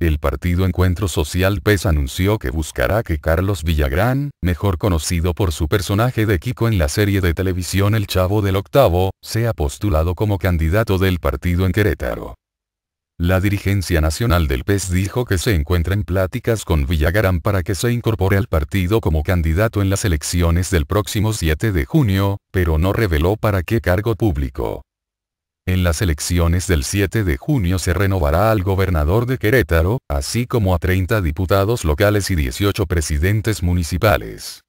El partido Encuentro Social PES anunció que buscará que Carlos Villagrán, mejor conocido por su personaje de Kiko en la serie de televisión El Chavo del Octavo, sea postulado como candidato del partido en Querétaro. La dirigencia nacional del PES dijo que se encuentra en pláticas con Villagrán para que se incorpore al partido como candidato en las elecciones del próximo 7 de junio, pero no reveló para qué cargo público. En las elecciones del 7 de junio se renovará al gobernador de Querétaro, así como a 30 diputados locales y 18 presidentes municipales.